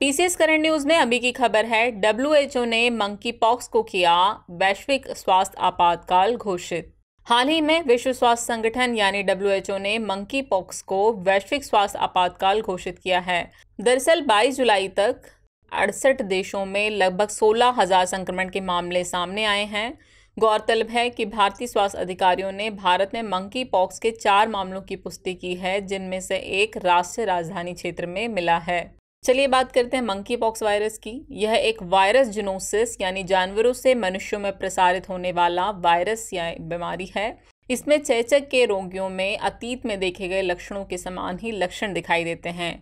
PCS current news में अभी की खबर है डब्ल्यूएचओ ने मंकी पॉक्स को किया वैश्विक स्वास्थ्य आपातकाल घोषित हाल ही में विश्व स्वास्थ्य संगठन यानी डब्ल्यूएचओ ने मंकी पॉक्स को वैश्विक स्वास्थ्य आपातकाल घोषित किया है दरअसल 22 जुलाई तक अड़सठ देशों में लगभग सोलह हजार संक्रमण के मामले सामने आए हैं गौरतलब है कि भारतीय स्वास्थ्य अधिकारियों ने भारत में मंकी पॉक्स के चार मामलों की पुष्टि की है जिनमें से एक राष्ट्रीय राजधानी क्षेत्र में मिला है चलिए बात करते हैं मंकी पॉक्स वायरस की यह एक वायरस जिनोसिस यानी जानवरों से मनुष्यों में प्रसारित होने वाला वायरस या बीमारी है इसमें चेचक के रोगियों में अतीत में देखे गए लक्षणों के समान ही लक्षण दिखाई देते हैं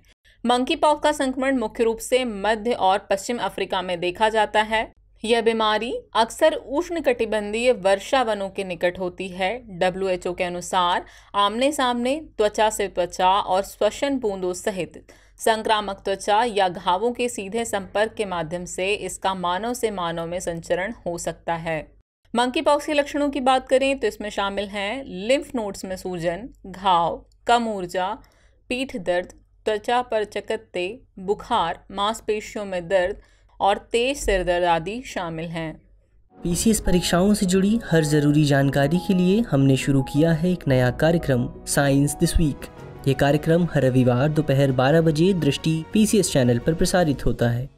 मंकी पॉक का संक्रमण मुख्य रूप से मध्य और पश्चिम अफ्रीका में देखा जाता है यह बीमारी अक्सर उष्ण कटिबंधीय वर्षा वनों के निकट होती है डब्ल्यू के अनुसार आमने सामने त्वचा से त्वचा और श्वसन बूंदों सहित संक्रामक त्वचा या घावों के सीधे संपर्क के माध्यम से इसका मानव से मानव में संचरण हो सकता है मंकी पॉक्स के लक्षणों की बात करें तो इसमें शामिल हैं लिम्फ नोड्स में सूजन घाव कम ऊर्जा पीठ दर्द त्वचा पर चकत्ते बुखार मांसपेशियों में दर्द और तेज सिर दर्द आदि शामिल हैं पीसीएस परीक्षाओं से जुड़ी हर ज़रूरी जानकारी के लिए हमने शुरू किया है एक नया कार्यक्रम साइंस दिस वीक ये कार्यक्रम हर रविवार दोपहर बारह बजे दृष्टि पीसीएस चैनल पर प्रसारित होता है